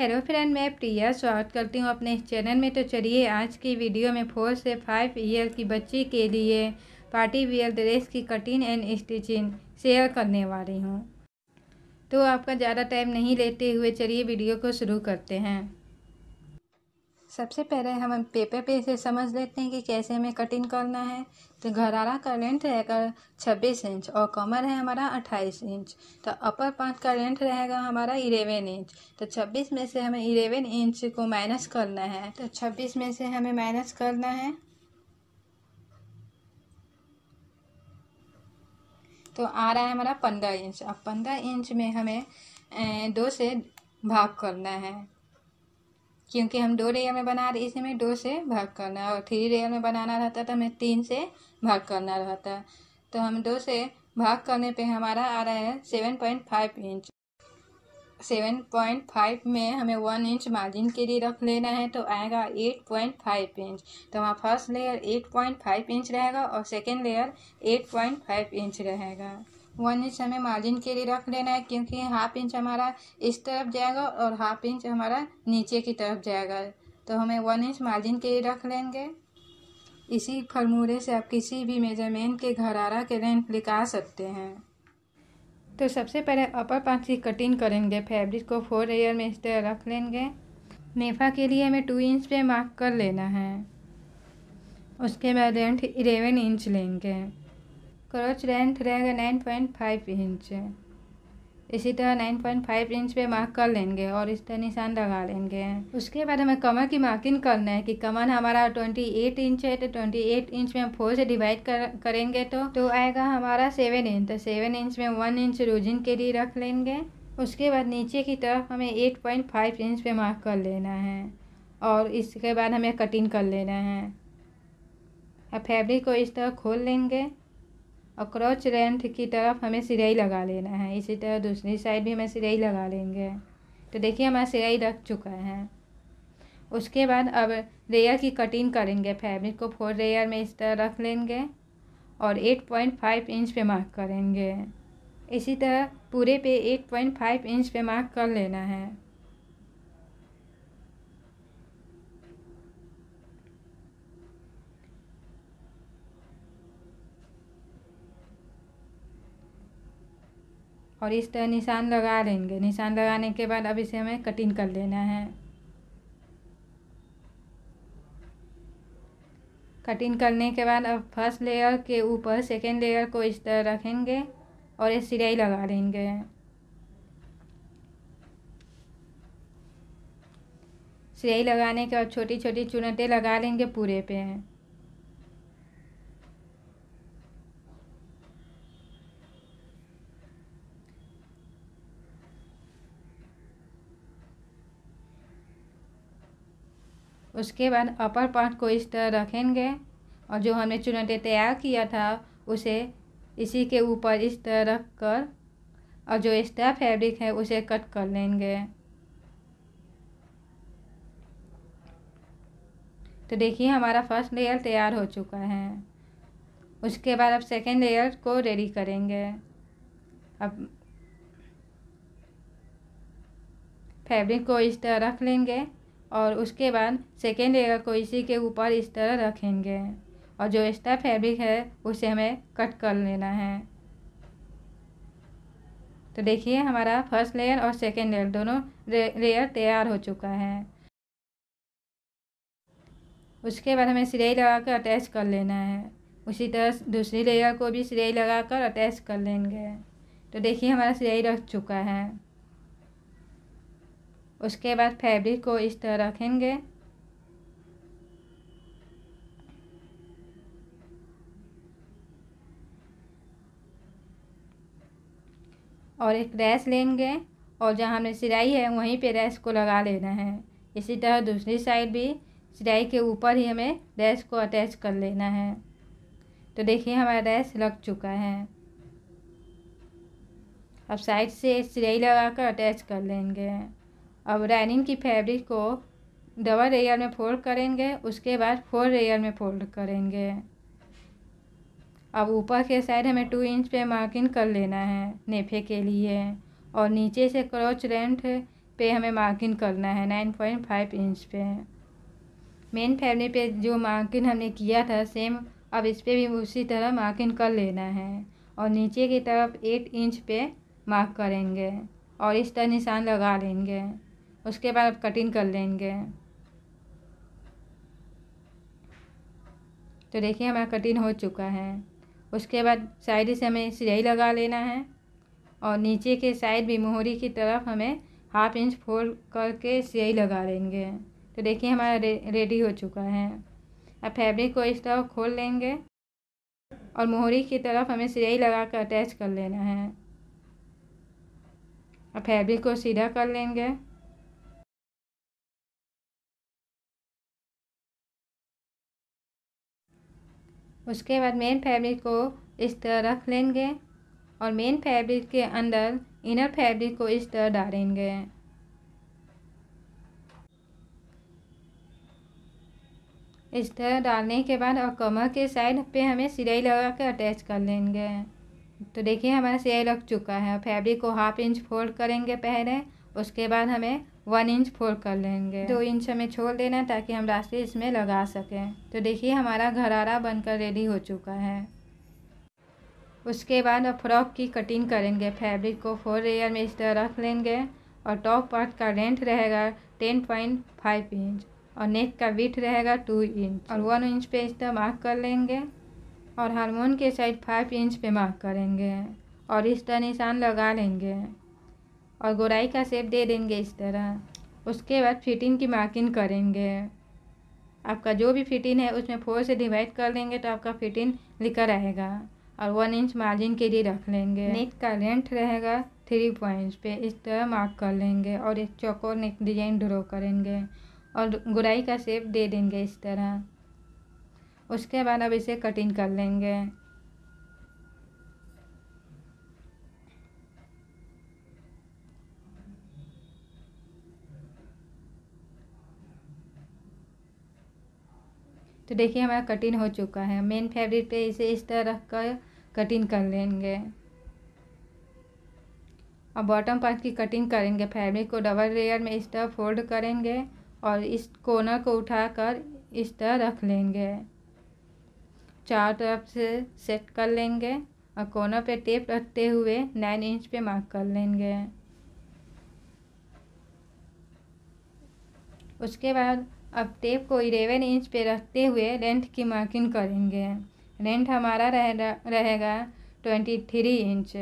hello friend मैं प्रिया स्वागत करती हूँ अपने चैनल में तो चलिए आज की वीडियो में फोर से फाइव ईयर की बच्ची के लिए पार्टी वियर ड्रेस की कटिंग एंड स्टिचिंग शेयर करने वाली हूँ तो आपका ज़्यादा टाइम नहीं लेते हुए चलिए वीडियो को शुरू करते हैं सबसे पहले हम पेपर पे से समझ लेते हैं कि कैसे हमें कटिंग करना है तो घरारा का लेंथ रहेगा छब्बीस इंच और कमर है हमारा अट्ठाईस इंच तो अपर पार्ट का लेंथ रहेगा हमारा इलेवन इंच तो छब्बीस में से हमें इलेवन इंच को माइनस करना है तो छब्बीस में से हमें माइनस करना है तो आ रहा है हमारा पंद्रह इंच अब पंद्रह इंच में हमें दो से भाग करना है क्योंकि हम दो लेयर में बना रहे इसमें दो से भाग करना और थ्री लेयर में बनाना रहता तो हमें तीन से भाग करना रहता तो हम दो से भाग करने पे हमारा आ रहा है seven point five inch seven point five में हमें वन इंच मार्जिन के लिए रख लेना है तो आएगा एट पॉइंट फाइव इंच तो हमारा first layer eight point five inch रहेगा और second layer eight point five inch रहेगा वन इंच हमें मार्जिन के लिए रख लेना है क्योंकि हाफ इंच हमारा इस तरफ जाएगा और हाफ इंच हमारा नीचे की तरफ जाएगा तो हमें वन इंच मार्जिन के लिए रख लेंगे इसी फर्मूले से आप किसी भी मेजरमेंट के घरारा के लेंथ निकाल सकते हैं तो सबसे पहले अपर पार्ट की कटिंग करेंगे फैब्रिक को फोर लेयर में इस तरह रख लेंगे नेफा के लिए हमें टू इंच पे मार्क कर लेना है उसके बाद लेंथ इलेवन इंच लेंगे क्रोच लेंथ रहेगा नाइन पॉइंट फाइव इंच इसी तरह नाइन पॉइंट फाइव इंच पे मार्क कर लेंगे और इस तरह निशान लगा लेंगे उसके बाद हमें कमर की मार्किंग करना है कि कमर हमारा ट्वेंटी एट इंच है तो ट्वेंटी एट इंच में हम फोर से डिवाइड कर, करेंगे तो तो आएगा हमारा सेवन इंच तो सेवन इंच में वन इंच रोजिन के लिए रख लेंगे उसके बाद नीचे की तरफ हमें एट पॉइंट फाइव इंच पे मार्क कर लेना है और इसके बाद हमें कटिंग कर लेना है अब फैब्रिक को इस तरह खोल लेंगे और क्रॉच लेंथ की तरफ हमें सिलाई लगा लेना है इसी तरह दूसरी साइड भी हमें सिलाई लगा लेंगे तो देखिए हमारा सिलाई रख चुका है उसके बाद अब लेयर की कटिंग करेंगे फैब्रिक को फोर लेयर में इस तरह रख लेंगे और एट पॉइंट फाइव इंच पे मार्क करेंगे इसी तरह पूरे पे एट पॉइंट फाइव इंच पे मार्क कर लेना है और इस तरह निशान लगा लेंगे निशान लगाने के बाद अब इसे हमें कटिंग कर लेना है कटिंग करने के बाद अब फर्स्ट लेयर के ऊपर सेकेंड लेयर को इस तरह रखेंगे और ये सिलाई लगा लेंगे सिलाई लगाने के बाद छोटी छोटी चुनटें लगा लेंगे पूरे पे उसके बाद अपर पार्ट को इस तरह रखेंगे और जो हमने चुनटे तैयार किया था उसे इसी के ऊपर इस तरह रख कर और जो एक्स्ट्रा फैब्रिक है उसे कट कर लेंगे तो देखिए हमारा फर्स्ट लेयर तैयार हो चुका है उसके बाद अब सेकेंड लेयर को रेडी करेंगे अब फैब्रिक को इस तरह रख लेंगे और उसके बाद सेकेंड लेयर को इसी के ऊपर इस तरह रखेंगे और जो एक्स्ट्रा फैब्रिक है उसे हमें कट कर लेना है तो देखिए हमारा फर्स्ट लेयर और सेकेंड लेयर दोनों लेयर तैयार हो चुका है उसके बाद हमें सिलाई लगाकर अटैच कर लेना है उसी तरह दूसरी लेयर को भी सिलाई लगाकर अटैच कर लेंगे तो देखिए हमारा सिलाई रख चुका है उसके बाद फैब्रिक को इस तरह रखेंगे और एक रेस लेंगे और जहाँ हमने सिलाई है वहीं पे रेस को लगा लेना है इसी तरह दूसरी साइड भी सिलाई के ऊपर ही हमें रेस को अटैच कर लेना है तो देखिए हमारा रेस लग चुका है अब साइड से सिलाई लगाकर अटैच कर लेंगे अब राइनिंग की फैब्रिक को डबल लेयर में फोल्ड करेंगे उसके बाद फोर लेयर में फोल्ड करेंगे अब ऊपर के साइड हमें टू इंच पे मार्किंग कर लेना है नेफे के लिए और नीचे से क्रोच रेंट पे हमें मार्किंग करना है नाइन पॉइंट फाइव इंच पे मेन फैब्रिक पे जो मार्किंग हमने किया था सेम अब इस पर भी उसी तरह मार्किंग कर लेना है और नीचे की तरफ एट इंच पे मार्क करेंगे और इस तरह निशान लगा लेंगे उसके बाद आप कटिंग कर लेंगे तो देखिए हमारा कटिंग हो चुका है उसके बाद साइड से हमें सिलाई लगा लेना है और नीचे के साइड भी मोहरी की तरफ हमें हाफ इंच फोल्ड करके सिलाई लगा लेंगे तो देखिए हमारा रे, रेडी हो चुका है अब फैब्रिक को इस तरह खोल लेंगे और मोहरी की तरफ हमें सिलाई लगा कर अटैच कर लेना है अब फैब्रिक को सीधा कर लेंगे उसके बाद मेन फैब्रिक को इस तरह रख लेंगे और मेन फैब्रिक के अंदर इनर फैब्रिक को इस तरह डालेंगे इस तरह डालने के बाद और कमर के साइड पे हमें सिलाई लगा के अटैच कर लेंगे तो देखिए हमारा सिलाई लग चुका है फैब्रिक को हाफ इंच फोल्ड करेंगे पहले उसके बाद हमें वन इंच फोल्ड कर लेंगे दो इंच हमें छोड़ देना ताकि हम रास्ते इसमें लगा सकें तो देखिए हमारा घरारा बनकर रेडी हो चुका है उसके बाद अब फ्रॉक की कटिंग करेंगे फैब्रिक को फोर लेयर में इस तरह रख लेंगे और टॉप पार्ट का रेंथ रहेगा टेन पॉइंट फाइव इंच और नेक का विथ रहेगा टू इंच और वन इंच पे इस तरह मार्क कर लेंगे और हारमोन के साइड फाइव इंच पे मार्क करेंगे और इस तरह निशान लगा लेंगे और गोराई का सेप दे देंगे इस तरह उसके बाद फिटिंग की मार्किंग करेंगे आपका जो भी फिटिंग है उसमें फोर से डिवाइड कर देंगे तो आपका फिटिंग लिखा रहेगा और वन इंच मार्जिन के लिए रख लेंगे नेक का लेंथ रहेगा थ्री पॉइंट्स पे इस तरह मार्क कर लेंगे और एक चौकोर नेक डिजाइन ड्रॉ करेंगे और गुराई का शेप दे देंगे इस तरह उसके बाद अब इसे कटिंग कर लेंगे तो देखिए हमारा कटिंग हो चुका है मेन फैब्रिक पे इसे इस तरह रख कर कटिंग कर लेंगे और बॉटम पार्ट की कटिंग करेंगे फैब्रिक को डबल लेयर में इस तरह फोल्ड करेंगे और इस कॉर्नर को उठाकर इस तरह रख लेंगे चार तरफ से सेट कर लेंगे और कोनर पे टेप रखते हुए नाइन इंच पे मार्क कर लेंगे उसके बाद अब टेप को इलेवन इंच पे रखते हुए लेंथ की मार्किंग करेंगे लेंथ हमारा रह, रहेगा ट्वेंटी थ्री इंच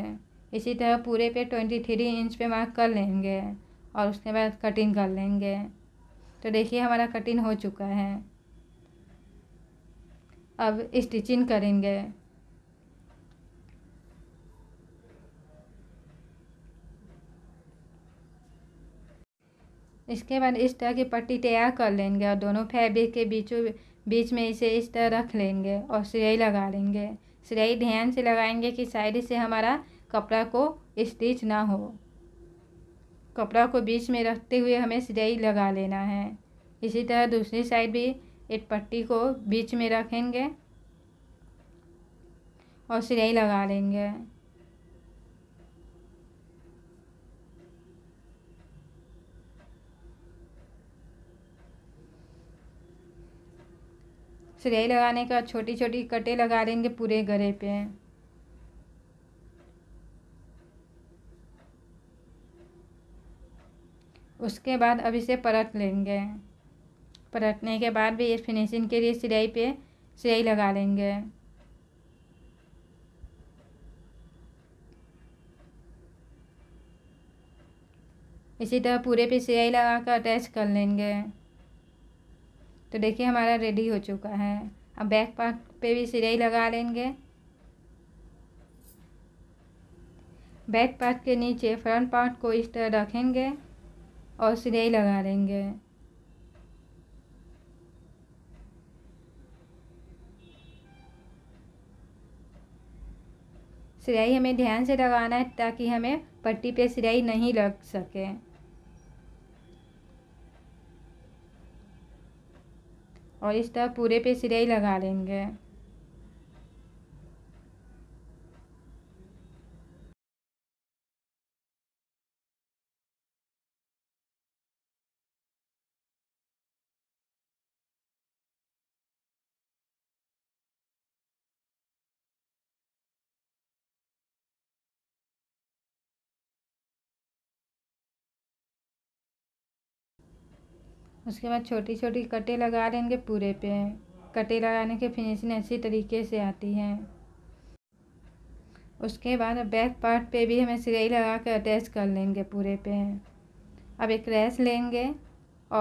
इसी तरह पूरे पे ट्वेंटी थ्री इंच पे मार्क कर लेंगे और उसके बाद कटिंग कर लेंगे तो देखिए हमारा कटिंग हो चुका है अब स्टिचिंग करेंगे इसके बाद इस तरह की पट्टी तैयार कर लेंगे और दोनों फैब्रिक के बीचों बीच में इसे इस तरह रख लेंगे और सिलाई लगा लेंगे सिलाई ध्यान से लगाएंगे कि साइड से हमारा कपड़ा को स्टिच ना हो कपड़ा को बीच में रखते हुए हमें सिलाई लगा लेना है इसी तरह दूसरी साइड भी एक पट्टी को बीच में रखेंगे और सिलाई लगा लेंगे सिलाई लगाने के बाद छोटी छोटी कटे लगा लेंगे पूरे गले पे उसके बाद अब इसे परत लेंगे परतने के बाद भी ये फिनिशिंग के लिए सिलाई पे सिलाई लगा लेंगे इसी तरह पूरे पे सिलाई लगा कर अटैच कर लेंगे तो देखिए हमारा रेडी हो चुका है अब बैक पार्ट पे भी सिलाई लगा लेंगे बैक पार्ट के नीचे फ्रंट पार्ट को इस तरह रखेंगे और सिलाई लगा लेंगे सिलाई हमें ध्यान से लगाना है ताकि हमें पट्टी पे सिलाई नहीं लग सके और इस तरह पूरे पे सिलाई लगा लेंगे उसके बाद छोटी छोटी कटे लगा देंगे पूरे पे कटे लगाने के फिनिशिंग अच्छी तरीके से आती है उसके बाद बैक पार्ट पे भी हमें सिलाई लगा कर अटैच कर लेंगे पूरे पे अब एक रेस लेंगे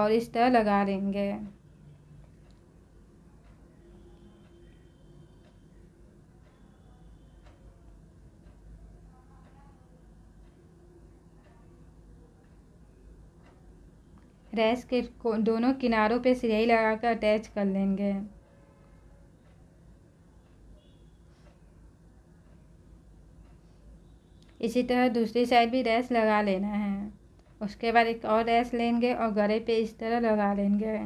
और इस तरह लगा देंगे डैश के दोनों किनारों पे सिलाई लगाकर अटैच कर लेंगे इसी तरह दूसरी साइड भी डैश लगा लेना है उसके बाद एक और डैश लेंगे और गले पे इस तरह लगा लेंगे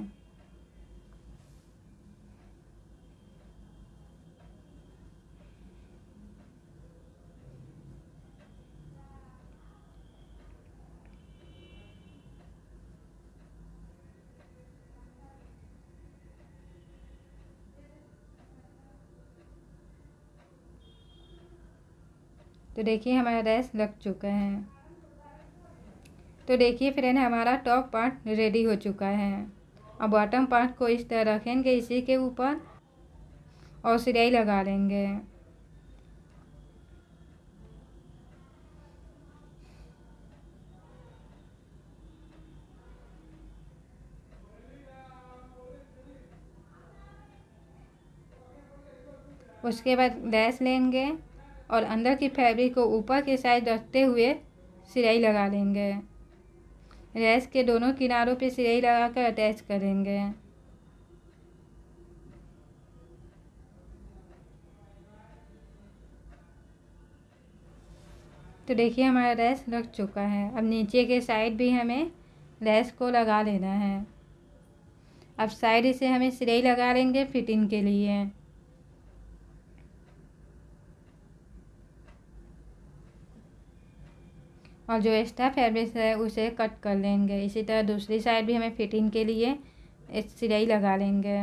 तो देखिए हमारा रेस लग चुका है तो देखिए फ्रेंड हमारा टॉप पार्ट रेडी हो चुका है और बॉटम पार्ट को इस तरह रखेंगे इसी के ऊपर और सिलाई लगा लेंगे उसके बाद डैश लेंगे और अंदर की फैब्रिक को ऊपर के साइड रखते हुए सिलाई लगा लेंगे रेस के दोनों किनारों पे सिलाई लगाकर अटैच करेंगे तो देखिए हमारा रेस लग चुका है अब नीचे के साइड भी हमें रेस को लगा लेना है अब साइड से हमें सिलाई लगा लेंगे फिटिंग के लिए और जो एक्स्ट्रा फैब्रिक है उसे कट कर लेंगे इसी तरह दूसरी साइड भी हमें फिटिंग के लिए सिलाई लगा लेंगे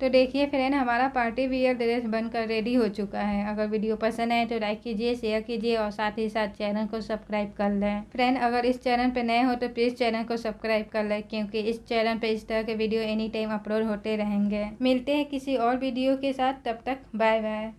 तो देखिए फ्रेंड हमारा पार्टी वियर ड्रेस बनकर रेडी हो चुका है अगर वीडियो पसंद आए तो लाइक कीजिए शेयर कीजिए और साथ ही साथ चैनल को सब्सक्राइब कर लें फ्रेंड अगर इस चैनल पर नए हो तो प्लीज़ चैनल को सब्सक्राइब कर लें क्योंकि इस चैनल पर इस तरह के वीडियो एनी टाइम अपलोड होते रहेंगे मिलते हैं किसी और वीडियो के साथ तब तक बाय बाय